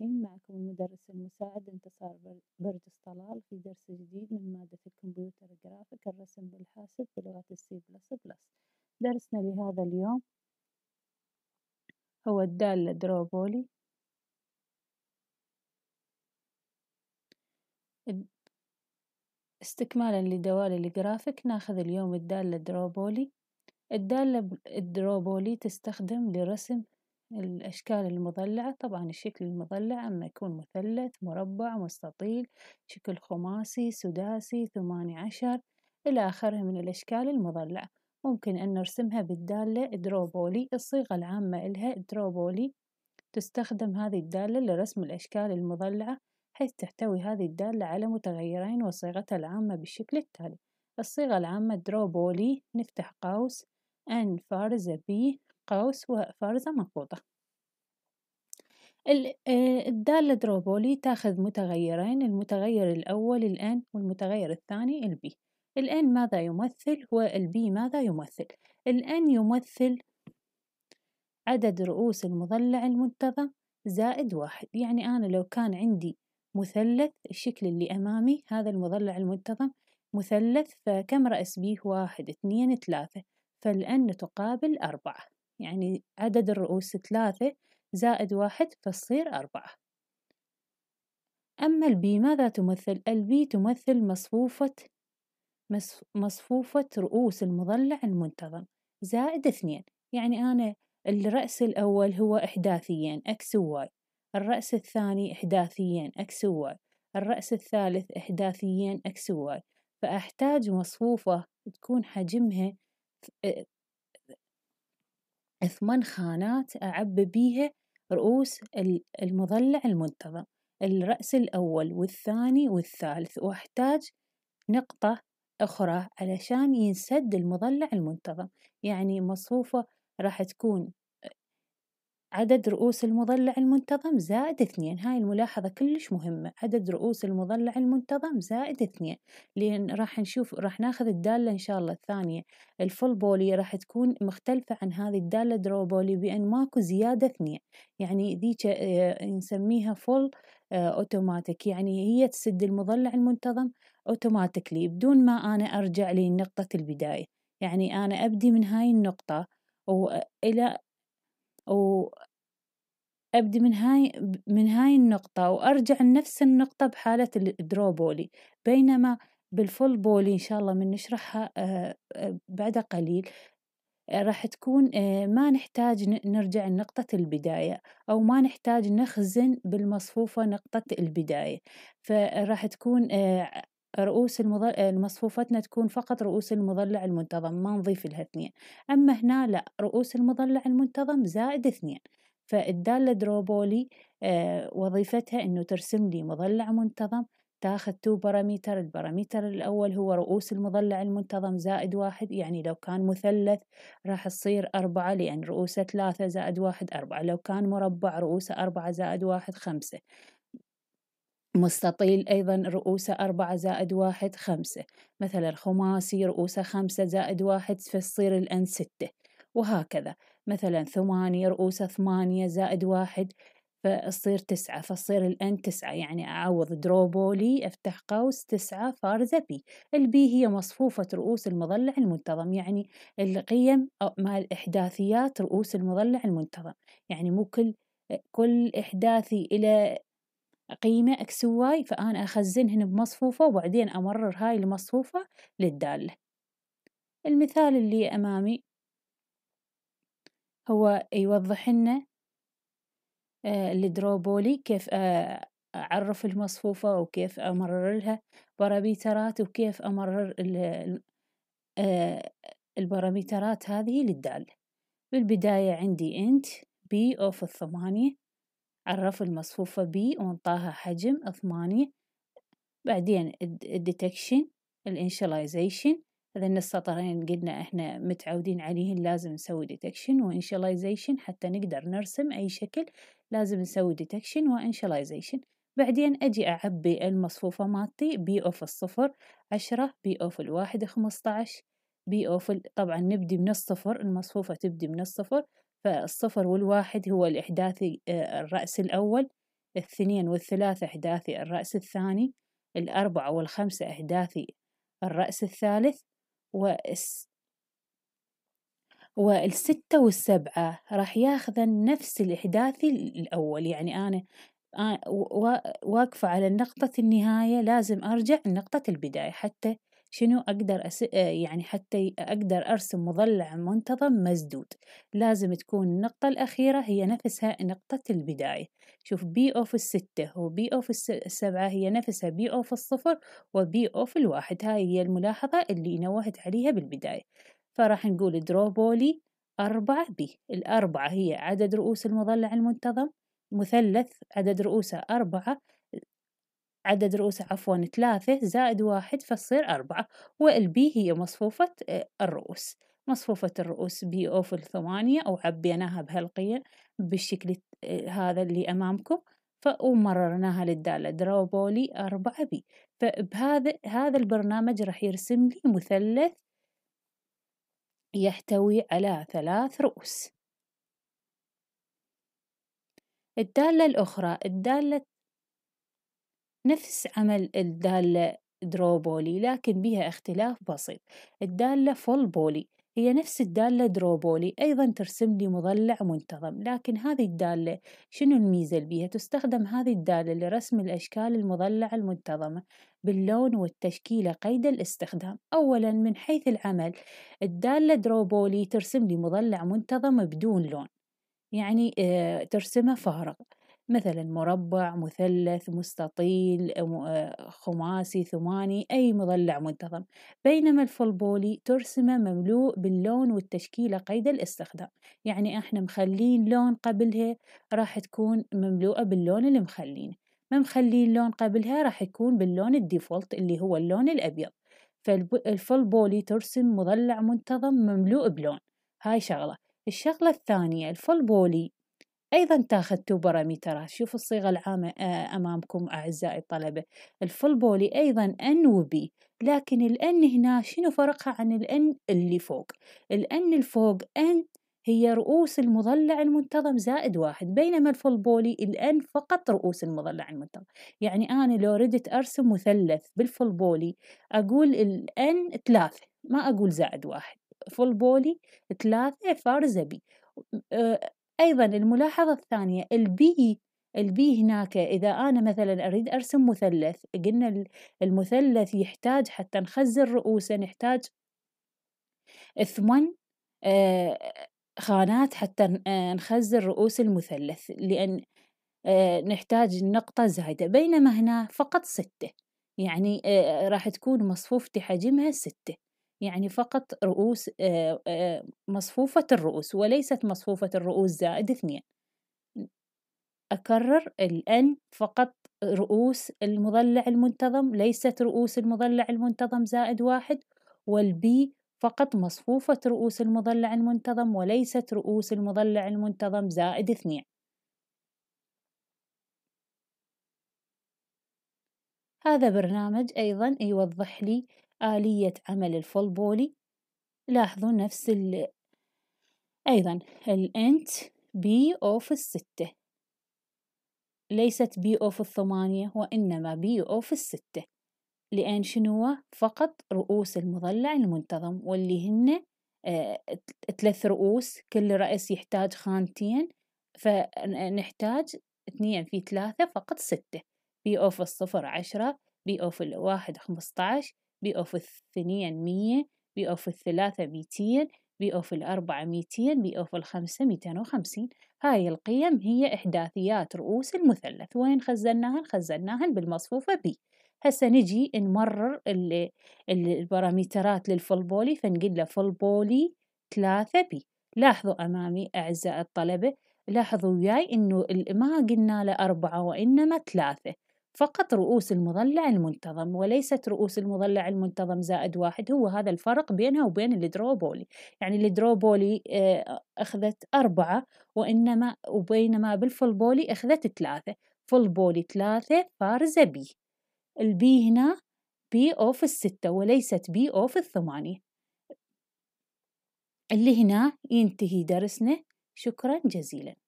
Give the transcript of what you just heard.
الرحيم معكم المدرس المساعد انتصار برجس طلال في درس جديد من مادة الكمبيوتر جرافيك الرسم بالحاسب بلغة السي بلس بلس درسنا لهذا اليوم هو الدالة دروبولي استكمالا لدوال الجرافيك ناخذ اليوم الدالة دروبولي الدالة الدروبولي تستخدم لرسم الأشكال المضلعة طبعا الشكل المضلع أما يكون مثلث مربع مستطيل شكل خماسي سداسي ثماني عشر إلى آخره من الأشكال المضلعة ممكن أن نرسمها بالدالة دروبولي الصيغة العامة إلها دروبولي تستخدم هذه الدالة لرسم الأشكال المضلعة حيث تحتوي هذه الدالة على متغيرين وصيغتها العامة بالشكل التالي الصيغة العامة دروبولي نفتح قوس N فارزة B قوس وفرزة مخفوضة آه، الدالة دروبولي تاخذ متغيرين المتغير الأول الآن والمتغير الثاني البي الآن ماذا يمثل والبي ماذا يمثل الآن يمثل عدد رؤوس المضلع المنتظم زائد واحد يعني أنا لو كان عندي مثلث الشكل اللي أمامي هذا المضلع المنتظم مثلث فكم رأس بيه واحد اثنين ثلاثة فالآن تقابل أربعة يعني عدد الرؤوس ثلاثة زائد واحد فتصير أربعة أما البي ماذا تمثل؟ البي تمثل مصفوفة مصفوفة رؤوس المضلع المنتظم زائد اثنين يعني أنا الرأس الأول هو إحداثيين أكس وواي الرأس الثاني إحداثيين أكس وواي الرأس الثالث إحداثيين أكس وواي فأحتاج مصفوفة تكون حجمها ثمان خانات أعبى بيها رؤوس المضلع المنتظم الرأس الأول والثاني والثالث وأحتاج نقطة أخرى علشان ينسد المضلع المنتظم يعني مصفوفة راح تكون عدد رؤوس المضلع المنتظم زائد اثنين هاي الملاحظة كلش مهمة عدد رؤوس المضلع المنتظم زائد اثنين لأن راح نشوف راح ناخذ الدالة إن شاء الله الثانية الفول بولي راح تكون مختلفة عن هذه الدالة درو بولي بأن ماكو زيادة اثنين يعني ذيك آه، نسميها فول آه، اوتوماتيك يعني هي تسد المضلع المنتظم اوتوماتيكلي بدون ما أنا أرجع لنقطة البداية يعني أنا أبدي من هاي النقطة وإلى آه، وأبدي من هاي من هاي النقطة وأرجع لنفس النقطة بحالة الدرو بولي بينما بالفول بولي إن شاء الله من نشرحها آه، آه، بعد قليل آه، راح تكون ما نحتاج نرجع لنقطة البداية أو ما نحتاج نخزن بالمصفوفة نقطة البداية فراح تكون رؤوس المظل... آه، مصفوفتنا تكون فقط رؤوس المضلع المنتظم ما نضيف لها اثنين أما هنا لا رؤوس المضلع المنتظم زائد اثنين فالدالة دروبولي آه وظيفتها أنه ترسم لي مضلع منتظم تاخذ تو باراميتر الباراميتر الأول هو رؤوس المضلع المنتظم زائد واحد يعني لو كان مثلث راح تصير أربعة لأن رؤوسه ثلاثة زائد واحد أربعة لو كان مربع رؤوسه أربعة زائد واحد خمسة مستطيل أيضا رؤوسه أربعة زائد واحد خمسة مثلا خماسي رؤوسه خمسة زائد واحد فتصير الآن ستة وهكذا مثلا ثمانية رؤوسه ثمانية زائد واحد فتصير تسعة فتصير الآن تسعة يعني أعوض دروبولي أفتح قوس تسعة فارزة بي البي هي مصفوفة رؤوس المضلع المنتظم يعني القيم مال إحداثيات رؤوس المضلع المنتظم يعني مو كل كل إحداثي إلى قيمة إكس وواي فأنا أخزنهن بمصفوفة وبعدين أمرر هاي المصفوفة للدالة المثال اللي أمامي هو يوضح لنا الدروبولي آه، كيف آه، أعرف المصفوفة وكيف أمرر لها باراميترات وكيف أمرر آه، الباراميترات هذه للدالة بالبداية عندي انت بي أوف الثمانية عرفوا المصفوفة B وانطاها حجم ثمانية بعدين الديتكشن الانشلايزيشن هذين السطرين قلنا احنا متعودين عليهن لازم نسوي ديتكشن وانشلايزيشن حتى نقدر نرسم اي شكل لازم نسوي ديتكشن وانشلايزيشن بعدين اجي اعبي المصفوفة مالتي بي اوف الصفر عشرة بي اوف الواحد خمسة عشر بي اوف طبعا نبدي من الصفر المصفوفة تبدي من الصفر فالصفر والواحد هو الإحداثي آه، الرأس الأول الثنين والثلاثة إحداثي الرأس الثاني الأربعة والخمسة إحداثي الرأس الثالث والس والستة والسبعة راح ياخذن نفس الإحداثي الأول يعني أنا آه، واقفة على نقطة النهاية لازم أرجع لنقطة البداية حتى شنو أقدر أس... يعني حتى أقدر أرسم مضلع منتظم مسدود لازم تكون النقطة الأخيرة هي نفسها نقطة البداية شوف بي أوف الستة وبي أوف السبعة هي نفسها بي أوف الصفر وبي أوف الواحد هاي هي الملاحظة اللي نوهت عليها بالبداية فراح نقول درو بولي أربعة بي الأربعة هي عدد رؤوس المضلع المنتظم مثلث عدد رؤوسه أربعة عدد رؤوس عفوا ثلاثة زائد واحد فتصير أربعة والبي هي مصفوفة آه، الرؤوس مصفوفة الرؤوس بي أوف الثمانية أو عبيناها بهالقيم بالشكل آه، هذا اللي أمامكم ومررناها للدالة دراوبولي أربعة بي فبهذا هذا البرنامج راح يرسم لي مثلث يحتوي على ثلاث رؤوس الدالة الأخرى الدالة نفس عمل الدالة دروبولي لكن بها اختلاف بسيط الدالة فول بولي هي نفس الدالة دروبولي أيضا ترسم لي مضلع منتظم لكن هذه الدالة شنو الميزة بها تستخدم هذه الدالة لرسم الأشكال المضلعة المنتظمة باللون والتشكيلة قيد الاستخدام أولا من حيث العمل الدالة دروبولي ترسم لي مضلع منتظم بدون لون يعني آه، ترسمه فارغ مثلا مربع مثلث مستطيل آه، خماسي ثماني أي مضلع منتظم بينما الفلبولي ترسمه مملوء باللون والتشكيلة قيد الاستخدام يعني احنا مخلين لون قبلها راح تكون مملوءة باللون اللي مخلينه ما مخلين لون قبلها راح يكون باللون الديفولت اللي هو اللون الأبيض فالفلبولي ترسم مضلع منتظم مملوء بلون هاي شغلة الشغلة الثانية الفلبولي أيضا تاخذتوا باراميترات شوفوا الصيغة العامة آه، أمامكم أعزائي الطلبة الفول بولي أيضا أن وبي لكن الأن هنا شنو فرقها عن الأن اللي فوق الأن الفوق أن هي رؤوس المضلع المنتظم زائد واحد بينما الفول بولي الآن فقط رؤوس المضلع المنتظم يعني أنا لو ردت أرسم مثلث بالفول بولي أقول الآن ثلاثة ما أقول زائد واحد فول بولي ثلاثة فارزة بي آه، أيضا الملاحظة الثانية البي البي هناك إذا أنا مثلا أريد أرسم مثلث قلنا المثلث يحتاج حتى نخزن رؤوسه نحتاج ثمان آه، خانات حتى آه، نخزن رؤوس المثلث لأن آه، نحتاج نقطة زايدة بينما هنا فقط ستة يعني راح تكون مصفوفتي حجمها ستة يعني فقط رؤوس آه، آه، مصفوفة الرؤوس وليست مصفوفة الرؤوس زائد اثنين أكرر الآن فقط رؤوس المضلع المنتظم ليست رؤوس المضلع المنتظم زائد واحد والبي فقط مصفوفة رؤوس المضلع المنتظم وليست رؤوس المضلع المنتظم زائد اثنين هذا برنامج أيضا يوضح لي آلية عمل الفولبولي لاحظوا نفس ال أيضا الانت بي اوف الستة ليست بي اوف الثمانية وإنما بي اوف الستة لأن شنو فقط رؤوس المضلع المنتظم واللي هن آه، ثلاث رؤوس كل رأس يحتاج خانتين فنحتاج اثنين في ثلاثة فقط ستة بي اوف الصفر عشرة بي اوف الواحد خمسة عشر بي اوف الثنين مية بي اوف الثلاثة ميتين بي اوف الأربعة ميتين بي اوف الخمسة ميتين وخمسين هاي القيم هي إحداثيات رؤوس المثلث وين خزناهن خزناهن بالمصفوفة بي هسه نجي نمرر البارامترات للفلبولي فنقول له فلبولي ثلاثة بي لاحظوا أمامي أعزائي الطلبة لاحظوا وياي إنه ما قلنا له أربعة وإنما ثلاثة فقط رؤوس المضلع المنتظم وليست رؤوس المضلع المنتظم زائد واحد هو هذا الفرق بينها وبين الدروبولي يعني الدروبولي آه، أخذت أربعة وإنما وبينما بالفولبولي بولي أخذت ثلاثة فولبولي بولي ثلاثة فارزة بي البي هنا بي أوف الستة وليست بي أوف الثمانية اللي هنا ينتهي درسنا شكرا جزيلا